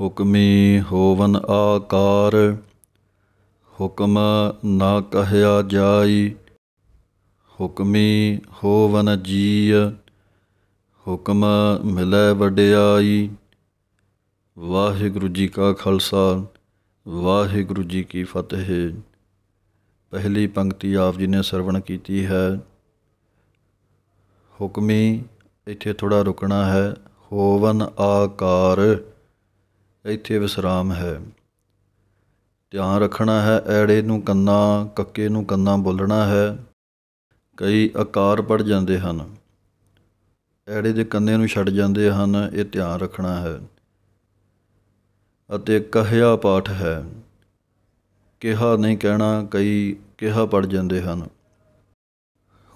ਹੁਕਮੀ ਹੋਵਨ ਆਕਾਰ ਹੁਕਮ ਨਾ ਕਹਿਆ ਜਾਈ ਹੁਕਮੀ ਹੋਵਨ ਜੀ ਹੁਕਮ ਮਿਲੇ ਵਡਿਆਈ ਵਾਹਿਗੁਰੂ ਜੀ ਕਾ ਖਾਲਸਾ ਵਾਹਿਗੁਰੂ ਜੀ ਕੀ ਫਤਿਹ ਪਹਿਲੀ ਪੰਕਤੀ ਆਪ ਜੀ ਨੇ ਸਰਵਣ ਕੀਤੀ ਹੈ ਹੁਕਮੀ ਇੱਥੇ ਥੋੜਾ ਰੁਕਣਾ ਹੈ ਹੋਵਨ ਆਕਾਰ ਇੱਥੇ ਵਿਸਰਾਮ ਹੈ ਧਿਆਨ ਰੱਖਣਾ ਹੈ ਐੜੇ ਨੂੰ ਕੰਨਾ ਕੱਕੇ ਨੂੰ ਕੰਨਾ ਬੋਲਣਾ ਹੈ ਕਈ ਆਕਾਰ ਪੜ ਜਾਂਦੇ ਹਨ ਐੜੇ ਦੇ ਕੰਨੇ ਨੂੰ ਛੱਡ ਜਾਂਦੇ ਹਨ ਇਹ ਧਿਆਨ ਰੱਖਣਾ ਹੈ ਅਤੇ ਕਹਿਆ ਪਾਠ ਹੈ ਕਿਹਾ ਨਹੀਂ ਕਹਿਣਾ ਕਈ ਕਿਹਾ ਪੜ ਜਾਂਦੇ ਹਨ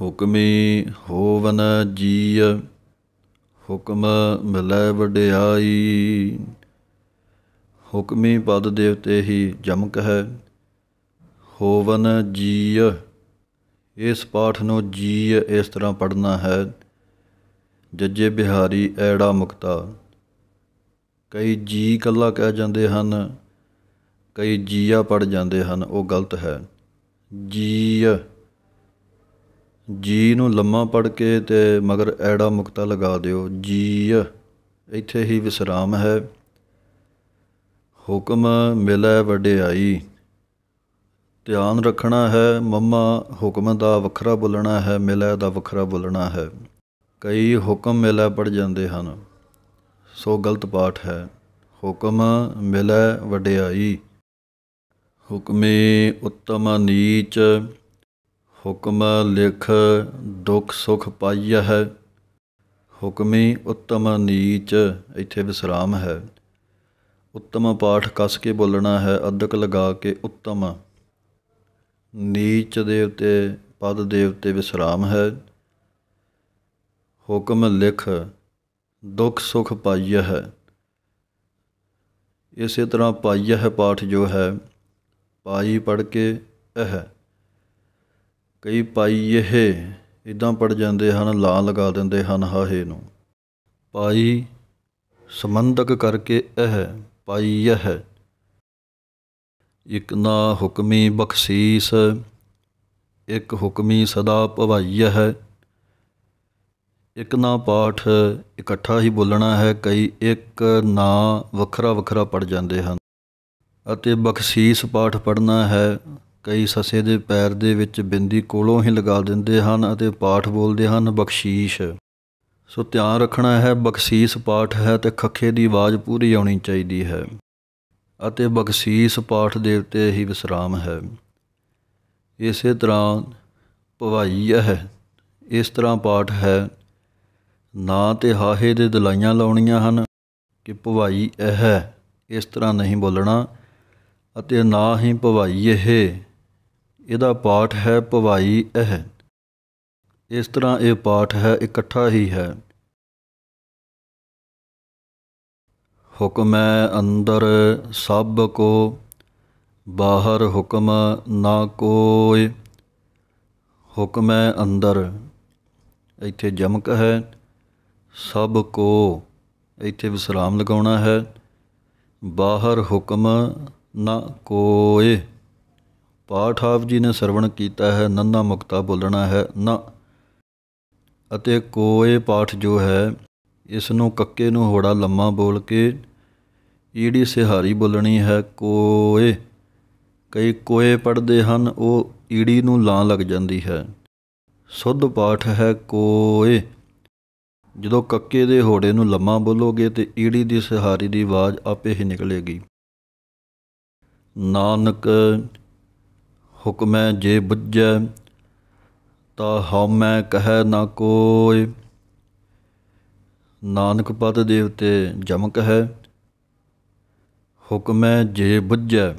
ਹੁਕਮੀ ਹੋਵਨ ਜੀ ਹੁਕਮ ਮਿਲੈ ਵਡਿਆਈ ਹੁਕਮੀ ਪਦ ਦੇਵਤੇ ਹੀ ਜਮਕ ਹੈ ਹੋਵਨ ਜੀ ਇਸ ਪਾਠ ਨੂੰ ਜੀ ਇਸ ਤਰ੍ਹਾਂ ਪੜਨਾ ਹੈ ਜੱਜੇ ਬਿਹਾਰੀ ਐੜਾ ਮੁਕਤਾ ਕਈ ਜੀ ਕੱਲਾ ਕਹਿ ਜਾਂਦੇ ਹਨ ਕਈ ਜੀਆ ਪੜ ਜਾਂਦੇ ਹਨ ਉਹ ਗਲਤ ਹੈ ਜੀ ਜੀ ਨੂੰ ਲੰਮਾ ਪੜ ਕੇ ਤੇ ਮਗਰ ਐੜਾ ਮੁਕਤਾ ਲਗਾ ਦਿਓ ਜੀ ਇੱਥੇ ਹੀ ਵਿਸਰਾਮ ਹੈ ਹੁਕਮ ਮਿਲੇ ਵਡਿਆਈ ਧਿਆਨ ਰੱਖਣਾ ਹੈ ਮਮਾ ਹੁਕਮ ਦਾ ਵੱਖਰਾ ਬੋਲਣਾ ਹੈ ਮਿਲੇ ਦਾ ਵੱਖਰਾ ਬੋਲਣਾ ਹੈ ਕਈ ਹੁਕਮ ਮਿਲੇ ਪੜ ਜਾਂਦੇ ਹਨ ਸੋ ਗਲਤ ਪਾਠ ਹੈ ਹੁਕਮ ਮਿਲੇ ਵਡਿਆਈ ਹੁਕਮੇ ਉੱਤਮ ਨੀਚ ਹੁਕਮ ਲਿਖ ਦੁੱਖ ਸੁਖ ਪਾਈਐ ਹੈ ਹੁਕਮੇ ਉੱਤਮ ਨੀਚ ਇੱਥੇ ਵਿਸਰਾਮ ਹੈ ਉੱਤਮ ਪਾਠ ਕਸ ਕੇ ਬੋਲਣਾ ਹੈ ਅਦਕ ਲਗਾ ਕੇ ਉੱਤਮ ਨੀਚ ਦੇ ਉਤੇ ਪਦ ਦੇ ਉਤੇ ਵਿਸਰਾਮ ਹੈ ਹੁਕਮ ਲਿਖ ਦੁੱਖ ਸੁਖ ਪਾਈਆ ਹੈ ਇਸੇ ਤਰ੍ਹਾਂ ਪਾਈਆ ਹੈ ਪਾਠ ਜੋ ਹੈ ਪਾਈ ਪੜ ਕੇ ਇਹ ਕਈ ਪਾਈ ਇਹ ਇਦਾਂ ਪੜ ਜਾਂਦੇ ਹਨ ਲਾ ਲਗਾ ਦਿੰਦੇ ਹਨ ਹਾਹੇ ਨੂੰ ਪਾਈ ਸਮੰਧਕ ਕਰਕੇ ਇਹ ਪਾਈਐ ਇਕ ਨਾ ਹੁਕਮੀ ਬਖਸ਼ੀਸ ਇਕ ਹੁਕਮੀ ਸਦਾ ਭਵਾਈਐ ਹੈ ਨਾ ਪਾਠ ਇਕੱਠਾ ਹੀ ਬੋਲਣਾ ਹੈ ਕਈ ਇੱਕ ਨਾ ਵੱਖਰਾ ਵੱਖਰਾ ਪੜ ਜਾਂਦੇ ਹਨ ਅਤੇ ਬਖਸ਼ੀਸ ਪਾਠ ਪੜਨਾ ਹੈ ਕਈ ਸਸੇ ਦੇ ਪੈਰ ਦੇ ਵਿੱਚ ਬਿੰਦੀ ਕੋਲੋਂ ਹੀ ਲਗਾ ਦਿੰਦੇ ਹਨ ਅਤੇ ਪਾਠ ਬੋਲਦੇ ਹਨ ਬਖਸ਼ੀਸ਼ ਸੋ ਧਿਆਨ ਰੱਖਣਾ ਹੈ ਬਖਸ਼ੀਸ ਪਾਠ ਹੈ ਤੇ ਖੱਖੇ ਦੀ ਆਵਾਜ਼ ਪੂਰੀ ਆਉਣੀ ਚਾਹੀਦੀ ਹੈ ਅਤੇ ਬਖਸ਼ੀਸ ਪਾਠ ਦੇ ਉੱਤੇ ਹੀ ਵਿਸਰਾਮ ਹੈ ਇਸੇ ਤਰ੍ਹਾਂ ਭਵਾਈ ਹੈ ਇਸ ਤਰ੍ਹਾਂ ਪਾਠ ਹੈ ਨਾ ਤੇ ਹਾਹੇ ਦੇ ਦਲਾਈਆਂ ਲਾਉਣੀਆਂ ਹਨ ਕਿ ਭਵਾਈ ਹੈ ਇਸ ਤਰ੍ਹਾਂ ਨਹੀਂ ਬੋਲਣਾ ਅਤੇ ਨਾ ਹੀ ਭਵਾਈ ਇਹ ਇਹਦਾ ਪਾਠ ਹੈ ਭਵਾਈ ਇਹ ਇਸ ਤਰ੍ਹਾਂ ਇਹ ਪਾਠ ਹੈ ਇਕੱਠਾ ਹੀ ਹੈ ਹੁਕਮੈ ਅੰਦਰ ਸਭ ਕੋ ਬਾਹਰ ਹੁਕਮ ਨਾ ਕੋਇ ਹੁਕਮੈ ਅੰਦਰ ਇੱਥੇ ਜਮਕ ਹੈ ਸਭ ਕੋ ਇੱਥੇ ਵਿਸਰਾਮ ਲਗਾਉਣਾ ਹੈ ਬਾਹਰ ਹੁਕਮ ਨਾ ਕੋਇ ਪਾਠ ਆਪ ਜੀ ਨੇ ਸਰਵਣ ਕੀਤਾ ਹੈ ਨੰਨਾ ਮੁਕਤਾ ਬੋਲਣਾ ਹੈ ਨਾ ਅਤੇ ਕੋਏ ਪਾਠ ਜੋ ਹੈ ਇਸ ਨੂੰ ਕੱਕੇ ਨੂੰ ਹੋੜਾ ਲੰਮਾ ਬੋਲ ਕੇ ਈੜੀ ਸਿਹਾਰੀ ਬੋਲਣੀ ਹੈ ਕੋਏ ਕਈ ਕੋਏ ਪੜਦੇ ਹਨ ਉਹ ਈੜੀ ਨੂੰ ਲਾਂ ਲੱਗ ਜਾਂਦੀ ਹੈ ਸੁੱਧ ਪਾਠ ਹੈ ਕੋਏ ਜਦੋਂ ਕੱਕੇ ਦੇ ਹੋੜੇ ਨੂੰ ਲੰਮਾ ਬੋਲੋਗੇ ਤੇ ਈੜੀ ਦੀ ਸਿਹਾਰੀ ਦੀ ਆਵਾਜ਼ ਆਪੇ ਹੀ ਨਿਕਲੇਗੀ ਨਾਨਕ ਹੁਕਮੈ ਜੇ ਬੁੱਝੈ ਤਾ ਹਉਮੈ ਕਹਿ ਨਾ ਕੋਇ ਨਾਨਕ ਪਦ ਦੇਵਤੇ ਜਮਕ ਹੈ ਹੁਕਮੈ ਜੇ ਬੁੱਝੈ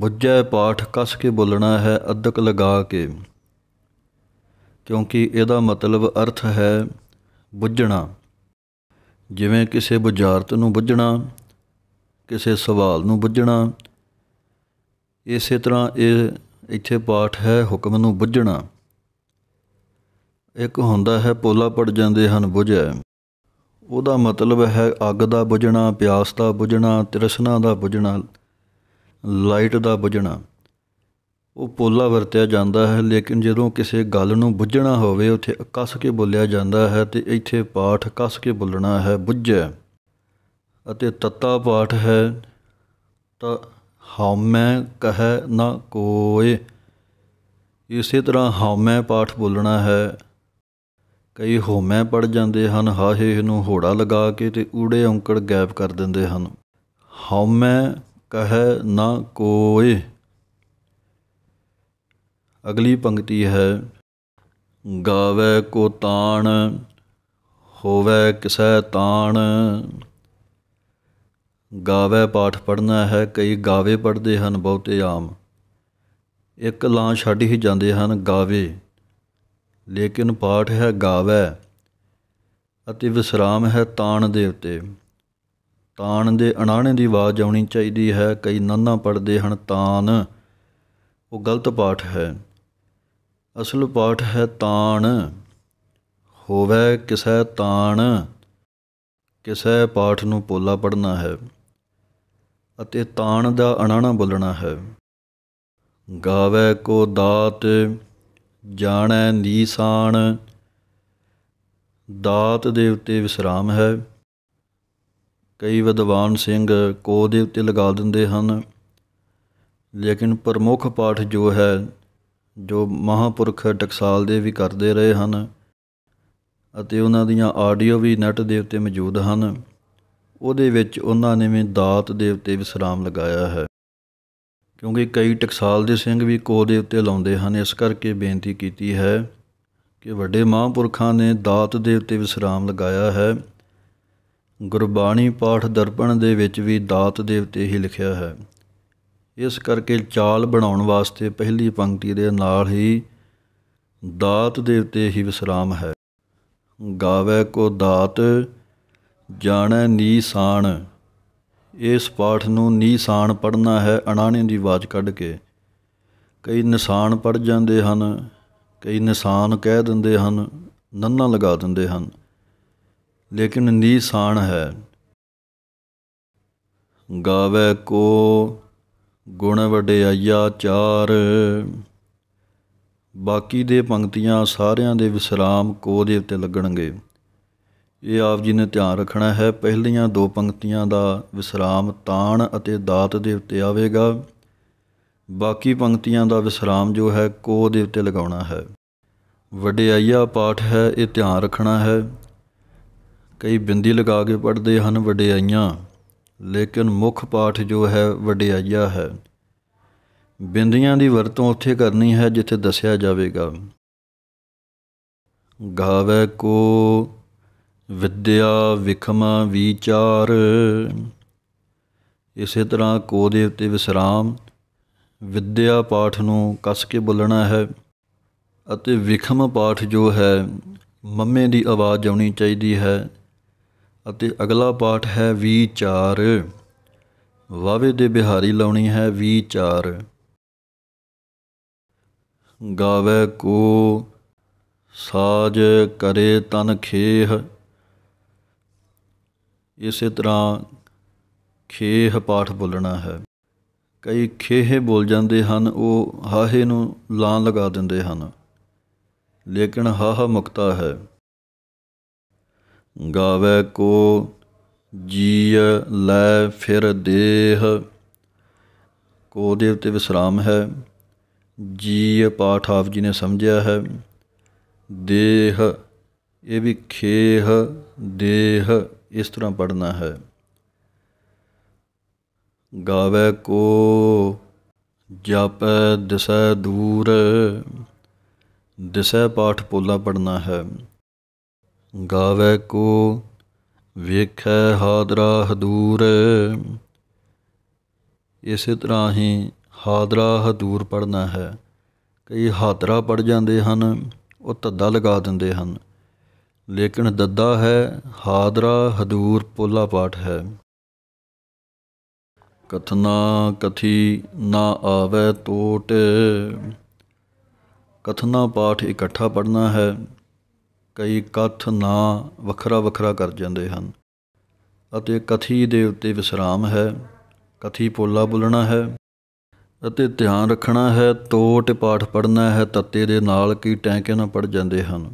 ਬੁੱਝੈ ਪਾਠ ਕਸ ਕੇ ਬੋਲਣਾ ਹੈ ਅਦਕ ਲਗਾ ਕੇ ਕਿਉਂਕਿ ਇਹਦਾ ਮਤਲਬ ਅਰਥ ਹੈ ਬੁੱਝਣਾ ਜਿਵੇਂ ਕਿਸੇ ਬੁਝਾਰਤ ਨੂੰ ਬੁੱਝਣਾ ਕਿਸੇ ਸਵਾਲ ਨੂੰ ਬੁੱਝਣਾ ਇਸੇ ਤਰ੍ਹਾਂ ਇਹ ਇੱਥੇ ਪਾਠ ਹੈ ਹੁਕਮ ਨੂੰ ਬੁੱਝਣਾ ਇੱਕ ਹੁੰਦਾ ਹੈ ਪੋਲਾ ਪੜ ਜਾਂਦੇ ਹਨ ਬੁਝਿਆ ਉਹਦਾ ਮਤਲਬ ਹੈ ਅੱਗ ਦਾ ਬੁਝਣਾ ਪਿਆਸ ਦਾ ਬੁਝਣਾ ਤ੍ਰਿਸ਼ਨਾ ਦਾ ਬੁਝਣਾ ਲਾਈਟ ਦਾ ਬੁਝਣਾ ਉਹ ਪੋਲਾ ਵਰਤਿਆ ਜਾਂਦਾ ਹੈ ਲੇਕਿਨ ਜਦੋਂ ਕਿਸੇ ਗੱਲ ਨੂੰ ਬੁੱਝਣਾ ਹੋਵੇ ਉੱਥੇ ਕੱਸ ਕੇ ਬੋਲਿਆ ਜਾਂਦਾ ਹੈ ਤੇ ਇੱਥੇ ਪਾਠ ਕੱਸ ਕੇ ਬੋਲਣਾ ਹੈ ਬੁੱਝੈ ਅਤੇ ਤੱਤਾ ਪਾਠ ਹੈ ਤਾਂ ਹਉਮੈ ਕਹੈ ਨ ਕੋਇ ਇਸੇ ਤਰ੍ਹਾਂ ਹਉਮੈ ਪਾਠ ਬੋਲਣਾ ਹੈ ਕਈ ਹਉਮੈ ਪੜ ਜਾਂਦੇ ਹਨ ਹਾਹੇ ਨੂੰ ਹੋੜਾ ਲਗਾ ਕੇ ਤੇ ਊੜੇ ਔਂਕੜ ਗਾਇਬ ਕਰ ਦਿੰਦੇ ਹਨ ਹਉਮੈ ਕਹੈ ਨ ਕੋਇ ਅਗਲੀ ਪੰਕਤੀ ਹੈ ਗਾਵੇ ਕੋ ਤਾਣ ਹੋਵੇ ਕਿਸੈ ਤਾਣ ਗਾਵੇ ਪਾਠ ਪੜਨਾ ਹੈ ਕਈ ਗਾਵੇ ਪੜਦੇ ਹਨ ਬਹੁਤੇ ਆਮ ਇੱਕ ਲਾਂ ਛੱਡ ਹੀ ਜਾਂਦੇ ਹਨ ਗਾਵੇ ਲੇਕਿਨ ਪਾਠ ਹੈ ਗਾਵੇ ਅਤੇ ਵਿਸਰਾਮ ਹੈ ਤਾਣ ਦੇ ਉੱਤੇ ਤਾਣ ਦੇ ਅਣਾਣੇ ਦੀ ਆਵਾਜ਼ ਆਉਣੀ ਚਾਹੀਦੀ ਹੈ ਕਈ ਨੰਨਾ ਪੜਦੇ ਹਨ ਤਾਣ ਉਹ ਗਲਤ ਪਾਠ ਹੈ ਅਸਲ ਪਾਠ ਹੈ ਤਾਣ ਹੋਵੇ ਕਿਸੈ ਤਾਣ ਕਿਸੈ ਪਾਠ ਨੂੰ ਪੋਲਾ ਪੜਨਾ ਹੈ ਅਤੇ ਤਾਣ ਦਾ ਅਣਾਣਾ ਬੋਲਣਾ ਹੈ ਗਾਵੇ ਕੋ ਦਾਤ ਜਾਣੈ ਨੀਸਾਨ ਦਾਤ ਦੇ ਉੱਤੇ ਵਿਸਰਾਮ ਹੈ ਕਈ ਵਿਦਵਾਨ ਸਿੰਘ ਕੋ ਦੇ ਉੱਤੇ ਲਗਾ ਦਿੰਦੇ ਹਨ ਲੇਕਿਨ ਪ੍ਰਮੁੱਖ ਪਾਠ ਜੋ ਹੈ ਜੋ ਮਹਾਪੁਰਖ ਟਕਸਾਲ ਦੇ ਵੀ ਕਰਦੇ ਰਹੇ ਹਨ ਅਤੇ ਉਹਨਾਂ ਦੀਆਂ ਆਡੀਓ ਵੀ ਨੈਟ ਦੇ ਉੱਤੇ ਮੌਜੂਦ ਹਨ ਉਹਦੇ ਵਿੱਚ ਉਹਨਾਂ ਨੇ ਵੀ ਦਾਤ ਦੇ ਉੱਤੇ ਵਿਸਰਾਮ ਲਗਾਇਆ ਹੈ ਕਿਉਂਕਿ ਕਈ ਟਕਸਾਲ ਦੇ ਸਿੰਘ ਵੀ ਕੋ ਦੇ ਉੱਤੇ ਲਾਉਂਦੇ ਹਨ ਇਸ ਕਰਕੇ ਬੇਨਤੀ ਕੀਤੀ ਹੈ ਕਿ ਵੱਡੇ ਮਹਾਂਪੁਰਖਾਂ ਨੇ ਦਾਤ ਦੇ ਉੱਤੇ ਵਿਸਰਾਮ ਲਗਾਇਆ ਹੈ ਗੁਰਬਾਣੀ ਪਾਠ ਦਰਪਣ ਦੇ ਵਿੱਚ ਵੀ ਦਾਤ ਦੇ ਉੱਤੇ ਹੀ ਲਿਖਿਆ ਹੈ ਇਸ ਕਰਕੇ ਚਾਲ ਬਣਾਉਣ ਵਾਸਤੇ ਪਹਿਲੀ ਪੰਕਤੀ ਦੇ ਨਾਲ ਹੀ ਦਾਤ ਦੇ ਉੱਤੇ ਹੀ ਵਿਸਰਾਮ ਹੈ ਗਾਵੇ ਕੋ ਦਾਤ ਜਾਣੈ ਨੀਸਾਨ ਇਸ ਪਾਠ ਨੂੰ ਨੀਸਾਨ ਪੜ੍ਹਨਾ ਹੈ ਅਣਾਣੇ ਦੀ ਆਵਾਜ਼ ਕੱਢ ਕੇ ਕਈ ਨਿਸ਼ਾਨ ਪੜ ਜਾਂਦੇ ਹਨ ਕਈ ਨਿਸ਼ਾਨ ਕਹਿ ਦਿੰਦੇ ਹਨ ਨੰਨਾ ਲਗਾ ਦਿੰਦੇ ਹਨ ਲੇਕਿਨ ਨੀਸਾਨ ਹੈ ਗਾਵੇ ਕੋ ਗੁਣ ਵਡਿਆਈਆ ਚਾਰ ਬਾਕੀ ਦੇ ਪੰਕਤੀਆਂ ਸਾਰਿਆਂ ਦੇ ਵਿਸਰਾਮ ਕੋ ਦੇ ਉੱਤੇ ਲੱਗਣਗੇ ਇਹ ਆਪ ਜੀ ਨੇ ਧਿਆਨ ਰੱਖਣਾ ਹੈ ਪਹਿਲੀਆਂ ਦੋ ਪੰਕਤੀਆਂ ਦਾ ਵਿਸਰਾਮ ਤਾਣ ਅਤੇ ਦਾਤ ਦੇ ਉੱਤੇ ਆਵੇਗਾ ਬਾਕੀ ਪੰਕਤੀਆਂ ਦਾ ਵਿਸਰਾਮ ਜੋ ਹੈ ਕੋ ਦੇ ਉੱਤੇ ਲਗਾਉਣਾ ਹੈ ਵਡਿਆਈਆ ਪਾਠ ਹੈ ਇਹ ਧਿਆਨ ਰੱਖਣਾ ਹੈ ਕਈ ਬਿੰਦੀ ਲਗਾ ਕੇ ਪੜਦੇ ਹਨ ਵਡਿਆਈਆਂ ਲੇਕਿਨ ਮੁੱਖ ਪਾਠ ਜੋ ਹੈ ਵਡਿਆਈਆ ਹੈ ਬਿੰਦੀਆਂ ਦੀ ਵਰਤੋਂ ਉੱਥੇ ਕਰਨੀ ਹੈ ਜਿੱਥੇ ਦੱਸਿਆ ਜਾਵੇਗਾ ਗਾਵੇ ਕੋ ਵਿਦਿਆ ਵਿਖਮਾ ਵਿਚਾਰ ਇਸੇ ਤਰ੍ਹਾਂ ਕੋ ਦੇ ਉੱਤੇ ਵਿਸਰਾਮ ਵਿਦਿਆ ਪਾਠ ਨੂੰ ਕੱਸ ਕੇ ਬੋਲਣਾ ਹੈ ਅਤੇ ਵਿਖਮ ਪਾਠ ਜੋ ਹੈ ਮੰਮੇ ਦੀ ਆਵਾਜ਼ ਆਉਣੀ ਚਾਹੀਦੀ ਹੈ ਅਤੇ ਅਗਲਾ ਪਾਠ ਹੈ ਵਿਚਾਰ ਵਾਵੇ ਦੇ ਬਿਹਾਰੀ ਲਾਉਣੀ ਹੈ ਵਿਚਾਰ ਗਾਵੇ ਕੋ ਸਾਜ ਕਰੇ ਤਨ ਖੇਹ ਇਸੇ ਤਰ੍ਹਾਂ ਖੇਹ ਪਾਠ ਬੋਲਣਾ ਹੈ ਕਈ ਖੇਹ ਬੋਲ ਜਾਂਦੇ ਹਨ ਉਹ ਹਾਹੇ ਨੂੰ ਲਾਂ ਲਗਾ ਦਿੰਦੇ ਹਨ ਲੇਕਿਨ ਹਾਹ ਮੁਕਤਾ ਹੈ ਗਾਵੇ ਕੋ ਜੀ ਲੈ ਫਿਰ ਦੇਹ ਕੋ ਦੇਵ ਤੇ ਵਿਸਰਾਮ ਹੈ ਜੀ ਪਾਠ ਆਪ ਜੀ ਨੇ ਸਮਝਿਆ ਹੈ ਦੇਹ ਇਹ ਵੀ ਖੇਹ ਦੇਹ ਇਸ ਤਰ੍ਹਾਂ ਪੜਨਾ ਹੈ ਗਾਵੇ ਕੋ ਜਪ ਦਿਸੈ ਦੂਰ ਦਿਸੈ ਪਾਠ ਪੋਲਾ ਪੜਨਾ ਹੈ ਗਾਵੇ ਕੋ ਵੇਖੈ ਹਾਦਰਾ ਹਦੂਰ ਇਸੇ ਤਰ੍ਹਾਂ ਹੀ ਹਾਦਰਾ ਹਦੂਰ ਪੜਨਾ ਹੈ ਕਈ ਹਾਦਰਾ ਪੜ ਜਾਂਦੇ ਹਨ ਉਹ ਤੱਦਾ ਲਗਾ ਦਿੰਦੇ ਹਨ ਲੇਕਿਨ ਦੱਦਾ ਹੈ ਹਾਦਰਾ ਹਦੂਰ ਪੋਲਾ ਪਾਠ ਹੈ ਕਥਨਾ ਕਥੀ ਨਾ ਆਵੇ ਟੋਟ ਕਥਨਾ ਪਾਠ ਇਕੱਠਾ ਪੜਨਾ ਹੈ ਕਈ ਕਥ ਨਾ ਵੱਖਰਾ ਵੱਖਰਾ ਕਰ ਜਾਂਦੇ ਹਨ ਅਤੇ ਕਥੀ ਦੇ ਉੱਤੇ ਵਿਸਰਾਮ ਹੈ ਕਥੀ ਪੋਲਾ ਬੁਲਣਾ ਹੈ ਅਤੇ ਧਿਆਨ ਰੱਖਣਾ ਹੈ ਟੋਟ ਪਾਠ ਪੜਨਾ ਹੈ ਤੱਤੇ ਦੇ ਨਾਲ ਕੀ ਟੈਂਕੇ ਨਾ ਪੜ ਜਾਂਦੇ ਹਨ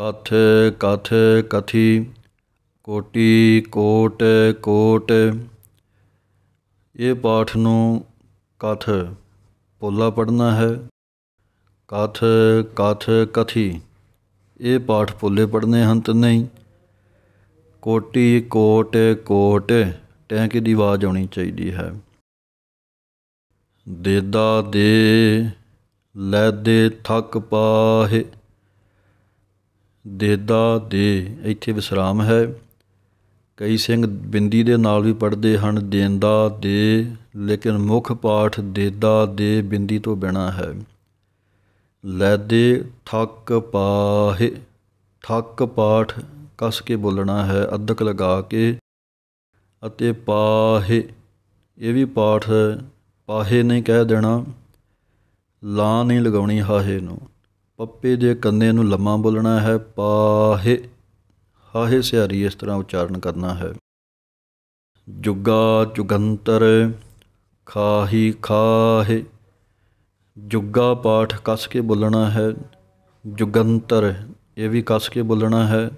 ਕਥ ਕਥ ਕਥੀ ਕੋਟੀ ਕੋਟ ਕੋਟ ਇਹ ਪਾਠ ਨੂੰ ਕਥ ਪੋਲਾ ਪੜਨਾ ਹੈ ਕਥ ਕਥ ਕਥੀ ਇਹ ਪਾਠ ਪੋਲੇ ਪੜਨੇ ਹਨ ਤੇ ਨਹੀਂ ਕੋਟੀ ਕੋਟ ਕੋਟ ਟੈਂਕ ਦੀ ਆਵਾਜ਼ ਆਉਣੀ ਚਾਹੀਦੀ ਹੈ ਦੇਦਾ ਦੇ ਲੈ ਦੇ ਥੱਕ ਪਾਹੇ ਦੇਦਾ ਦੇ ਇੱਥੇ ਵਿਸਰਾਮ ਹੈ ਕਈ ਸਿੰਘ ਬਿੰਦੀ ਦੇ ਨਾਲ ਵੀ ਪੜਦੇ ਹਨ ਦੇਂਦਾ ਦੇ ਲੇਕਿਨ ਮੁੱਖ ਪਾਠ ਦੇਦਾ ਦੇ ਬਿੰਦੀ ਤੋਂ ਬਿਨਾ ਹੈ ਲੈਦੇ ਥੱਕ ਪਾਹੇ ਥੱਕ ਪਾਠ ਕਸ ਕੇ ਬੋਲਣਾ ਹੈ ਅਦਕ ਲਗਾ ਕੇ ਅਤੇ ਪਾਹੇ ਇਹ ਵੀ ਪਾਠ ਪਾਹੇ ਨਹੀਂ ਕਹਿ ਦੇਣਾ ਲਾ ਨਹੀਂ ਲਗਾਉਣੀ ਹਾਹੇ ਨੂੰ ਪੱਪੇ ਦੇ ਕੰਨੇ ਨੂੰ ਲੰਮਾ ਬੋਲਣਾ ਹੈ ਪਾਹੇ ਹਾਹੇ ਸਿਆਰੀ ਇਸ ਤਰ੍ਹਾਂ ਉਚਾਰਨ ਕਰਨਾ ਹੈ ਜੁਗਾ ਜੁਗੰਤਰ ਖਾਹੀ ਖਾਹੇ ਜੁਗਾ ਪਾਠ ਕੱਸ ਕੇ ਬੋਲਣਾ ਹੈ ਜੁਗੰਤਰ ਇਹ ਵੀ ਕੱਸ ਕੇ ਬੋਲਣਾ ਹੈ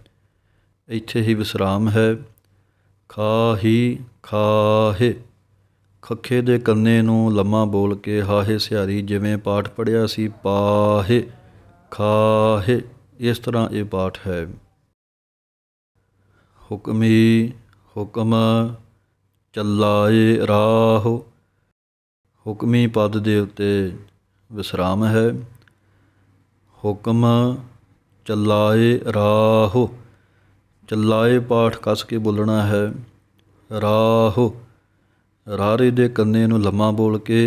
ਇੱਥੇ ਹੀ ਵਿਸਰਾਮ ਹੈ ਖਾਹੀ ਖਾਹੇ ਖੱਖੇ ਦੇ ਕੰਨੇ ਨੂੰ ਲੰਮਾ ਬੋਲ ਕੇ ਹਾਹੇ ਸਿਆਰੀ ਜਿਵੇਂ ਪਾਠ ਪੜਿਆ ਸੀ ਪਾਹੇ ਖਾਹੇ ਇਸ ਤਰ੍ਹਾਂ ਇਹ ਪਾਠ ਹੈ ਹੁਕਮੀ ਹੁਕਮ ਚੱਲਾਏ ਰਾਹ ਹੁਕਮੀ ਪਦ ਦੇ ਉੱਤੇ ਵਿਸਰਾਮ ਹੈ ਹੁਕਮ ਚੱਲਾਏ ਰਾਹ ਚੱਲਾਏ ਪਾਠ ਕਸ ਕੇ ਬੋਲਣਾ ਹੈ ਰਾਹ ਰਾਰੇ ਦੇ ਕੰਨੇ ਨੂੰ ਲੰਮਾ ਬੋਲ ਕੇ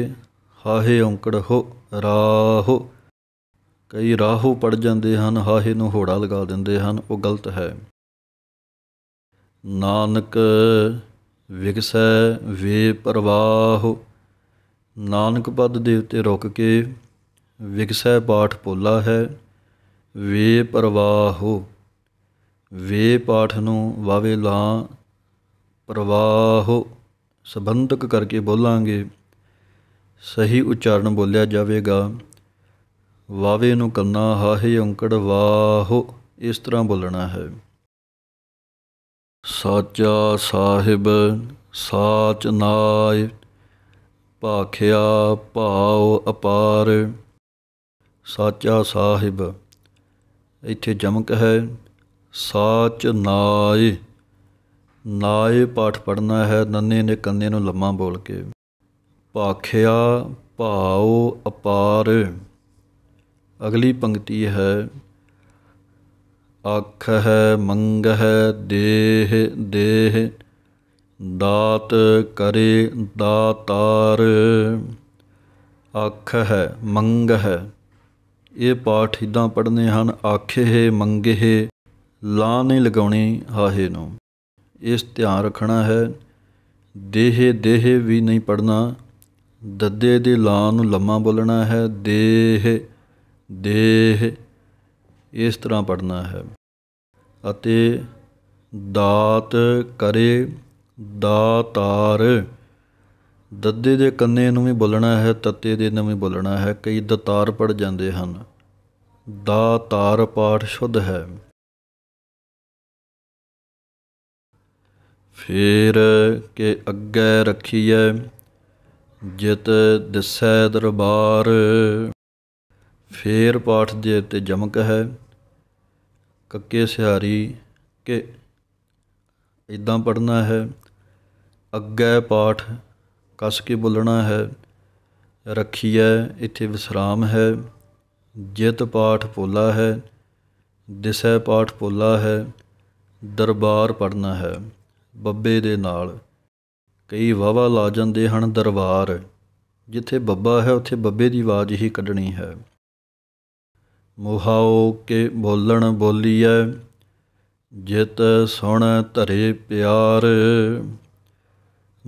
ਹਾਹੇ ਔਂਕੜ ਹੋ ਰਾਹ ਕਈ ਰਾਹੂ ਪੜ ਜਾਂਦੇ ਹਨ ਹਾਹੇ ਨੂੰ ਹੋੜਾ ਲਗਾ ਦਿੰਦੇ ਹਨ ਉਹ ਗਲਤ ਹੈ ਨਾਨਕ ਵਿਗਸੈ ਵੇ ਪ੍ਰਵਾਹ ਨਾਨਕ ਪਦ ਦੇ ਉੱਤੇ ਰੁਕ ਕੇ ਵਿਗਸੈ ਪਾਠ ਪੋਲਾ ਹੈ ਵੇ ਪ੍ਰਵਾਹ ਵੇ ਪਾਠ ਨੂੰ ਵਾਵੇ ਲਾਂ ਪ੍ਰਵਾਹ ਸਬੰਧਕ ਕਰਕੇ ਬੋਲਾਂਗੇ ਸਹੀ ਉਚਾਰਨ ਬੋਲਿਆ ਜਾਵੇਗਾ ਵਾਵੇ ਨੂੰ ਕੰਨਾ ਹਾਹੇ ਔਂਕੜ ਵਾਹੋ ਇਸ ਤਰ੍ਹਾਂ ਬੋਲਣਾ ਹੈ ਸਾਚਾ ਸਾਹਿਬ ਸਾਚ ਨਾਇ ਭਾਖਿਆ ਭਾਉ ਅਪਾਰ ਸਾਚਾ ਸਾਹਿਬ ਇੱਥੇ ਜਮਕ ਹੈ ਸਾਚ ਨਾਇ ਨਾਇ ਪਾਠ ਪੜਨਾ ਹੈ ਨੰਨੇ ਨੇ ਕੰਨੇ ਨੂੰ ਲੰਮਾ ਬੋਲ ਕੇ ਭਾਖਿਆ ਭਾਉ ਅਪਾਰ ਅਗਲੀ ਪੰਕਤੀ ਹੈ ਅੱਖ ਹੈ ਮੰਗ ਹੈ ਦੇਹ ਦੇਹ ਦਾਤ ਕਰੇ ਦਾਤਾਰ ਅੱਖ ਹੈ ਮੰਗ ਹੈ ਇਹ ਪਾਠ ਇਦਾਂ ਪੜਨੇ ਹਨ ਆਖੇ ਹੈ ਮੰਗੇ ਹੈ ਲਾ ਨਹੀਂ ਲਗਾਉਣੀ ਹਾਹੇ ਨੂੰ ਇਸ ਧਿਆਨ ਰੱਖਣਾ ਹੈ ਦੇਹ ਦੇਹ ਵੀ ਨਹੀਂ ਪੜਨਾ ਦੱਦੇ ਦੇ ਲਾ ਨੂੰ ਲੰਮਾ ਬੋਲਣਾ ਹੈ ਦੇਹ ਦੇਹ ਇਸ ਤਰ੍ਹਾਂ ਪੜਨਾ ਹੈ ਅਤੇ ਦਾਤ ਕਰੇ ਦਾਤਾਰ ਦੱਦੇ ਦੇ ਕੰਨੇ ਨੂੰ ਵੀ ਬੋਲਣਾ ਹੈ ਤੱਤੇ ਦੇ ਨੂੰ ਵੀ ਬੋਲਣਾ ਹੈ ਕਈ ਦਤਾਰ ਪੜ ਜਾਂਦੇ ਹਨ ਦਾਤਾਰ ਪਾਠ ਸ਼ੁੱਧ ਹੈ ਫੇਰ ਕੇ ਅੱਗੇ ਰੱਖੀਏ ਜਿਤ ਦਿਸੈ ਦਰਬਾਰ ਫੇਰ ਪਾਠ ਦੇ ਉੱਤੇ ਜਮਕ ਹੈ ਕੱਕੇ ਸਿਹਾਰੀ ਕਿ ਇਦਾਂ ਪੜਨਾ ਹੈ ਅੱਗੇ ਪਾਠ ਕਸ ਕੇ ਬੋਲਣਾ ਹੈ ਰੱਖੀਐ ਇੱਥੇ ਵਿਸਰਾਮ ਹੈ ਜਿਤ ਪਾਠ ਪੋਲਾ ਹੈ ਦਿਸੈ ਪਾਠ ਪੋਲਾ ਹੈ ਦਰਬਾਰ ਪੜਨਾ ਹੈ ਬੱਬੇ ਦੇ ਨਾਲ ਕਈ ਵਾਵਾ ਲਾ ਜਾਂਦੇ ਹਨ ਦਰਬਾਰ ਜਿੱਥੇ ਬੱਬਾ ਹੈ ਉੱਥੇ ਬੱਬੇ ਦੀ ਆਵਾਜ਼ ਹੀ ਕੱਢਣੀ ਹੈ ਮੁਹਾਉ ਕੇ ਬੋਲਣ ਬੋਲੀਐ ਜਿਤ ਸੁਣ ਧਰੇ ਪਿਆਰ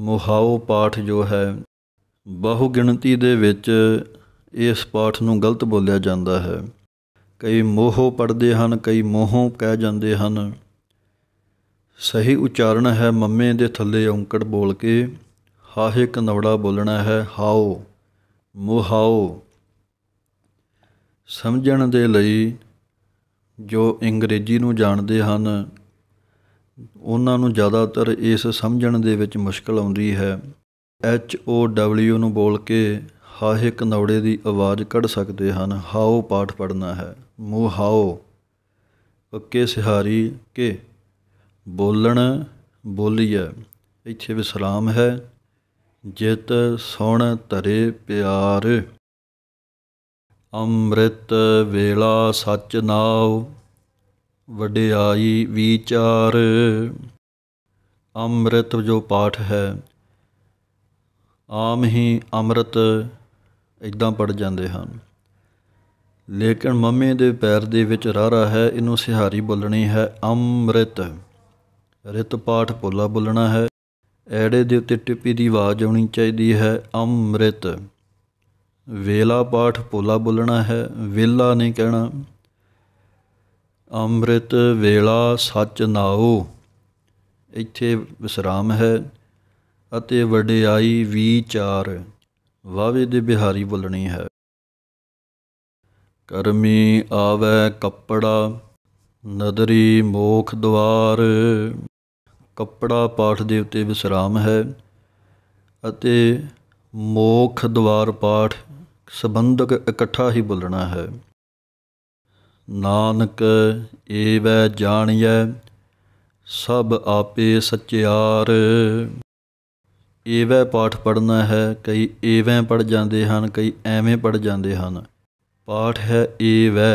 ਮੁਹਾਉ ਪਾਠ ਜੋ ਹੈ ਬਹੁ ਗਿਣਤੀ ਦੇ ਵਿੱਚ ਇਸ ਪਾਠ ਨੂੰ ਗਲਤ ਬੋਲਿਆ ਜਾਂਦਾ ਹੈ ਕਈ ਮੋਹ ਪੜਦੇ ਹਨ ਕਈ ਮੋਹੋਂ ਕਹਿ ਜਾਂਦੇ ਹਨ ਸਹੀ ਉਚਾਰਨ ਹੈ ਮੰਮੇ ਦੇ ਥੱਲੇ ਔਂਕੜ ਬੋਲ ਕੇ ਹਾਹੇ ਕਨਵੜਾ ਬੋਲਣਾ ਹੈ ਹਾਓ ਮੁਹਾਓ ਸਮਝਣ ਦੇ ਲਈ ਜੋ ਅੰਗਰੇਜ਼ੀ ਨੂੰ ਜਾਣਦੇ ਹਨ ਉਹਨਾਂ ਨੂੰ ਜ਼ਿਆਦਾਤਰ ਇਸ ਸਮਝਣ ਦੇ ਵਿੱਚ ਮੁਸ਼ਕਲ ਆਉਂਦੀ ਹੈ ਐਚ ਓ ਡਬਲਯੂ ਨੂੰ ਬੋਲ ਕੇ ਹਾਹੇ ਕਨੌੜੇ ਦੀ ਆਵਾਜ਼ ਕੱਢ ਸਕਦੇ ਹਨ ਹਾਓ ਪਾਠ ਪੜਨਾ ਹੈ ਮੂ ਹਾਓ ਪੱਕੇ ਸਿਹਾਰੀ ਕੇ ਬੋਲਣ ਬੋਲੀਏ ਇੱਥੇ ਵਿਸਰਾਮ ਹੈ ਜਿਤ ਸੁਣ ਧਰੇ ਪਿਆਰ ਅੰਮ੍ਰਿਤ ਵੇਲਾ ਸੱਚ ਨਾਉ ਵਡਿਆਈ ਵਿਚਾਰ ਅੰਮ੍ਰਿਤ ਜੋ ਪਾਠ ਹੈ ਆਮ ਹੀ ਅੰਮ੍ਰਿਤ ਇਦਾਂ ਪੜ ਜਾਂਦੇ ਹਨ ਲੇਕਿਨ ਮੰਮੇ ਦੇ ਪੈਰ ਦੇ ਵਿੱਚ ਰਾਰਾ ਹੈ ਇਹਨੂੰ ਸਿਹਾਰੀ ਬੋਲਣੀ ਹੈ ਅੰਮ੍ਰਿਤ ਰਿਤ ਪਾਠ ਬੋਲਾ ਬੋਲਣਾ ਹੈ ਐੜੇ ਦੇ ਉੱਤੇ ਟਿੱਪੀ ਦੀ ਆਵਾਜ਼ ਆਉਣੀ ਚਾਹੀਦੀ ਹੈ ਅੰਮ੍ਰਿਤ ਵੇਲਾ ਪਾਠ ਪੋਲਾ ਬੋਲਣਾ ਹੈ ਵੇਲਾ ਨਹੀਂ ਕਹਿਣਾ ਅੰਮ੍ਰਿਤ ਵੇਲਾ ਸੱਚ ਨਾਉ ਇੱਥੇ ਵਿਸਰਾਮ ਹੈ ਅਤੇ ਵਡਿਆਈ ਵਿਚਾਰ ਵਾਵੇ ਦੇ ਬਿਹਾਰੀ ਬੋਲਣੀ ਹੈ ਕਰਮੀ ਆਵੇ ਕੱਪੜਾ ਨਦਰੀ ਮੋਖ ਦਵਾਰ ਕੱਪੜਾ ਪਾਠ ਦੇ ਉੱਤੇ ਵਿਸਰਾਮ ਹੈ ਅਤੇ ਮੋਖ ਦਵਾਰ ਪਾਠ ਸਬੰਧਕ ਇਕੱਠਾ ਹੀ ਬੋਲਣਾ ਹੈ ਨਾਨਕ ਏਵੈ ਜਾਣਿਐ ਸਭ ਆਪੇ ਸਚਿਆਰ ਏਵੈ ਪਾਠ ਪੜਨਾ ਹੈ ਕਈ ਏਵੇਂ ਪੜ ਜਾਂਦੇ ਹਨ ਕਈ ਐਵੇਂ ਪੜ ਜਾਂਦੇ ਹਨ ਪਾਠ ਹੈ ਏਵੈ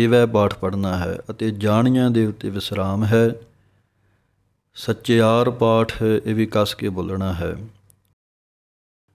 ਏਵੈ ਪਾਠ ਪੜਨਾ ਹੈ ਅਤੇ ਜਾਣਿਆਂ ਦੇ ਉੱਤੇ ਵਿਸਰਾਮ ਹੈ ਸਚਿਆਰ ਪਾਠ ਇਹ ਵੀ ਕਸ ਕੇ ਬੋਲਣਾ ਹੈ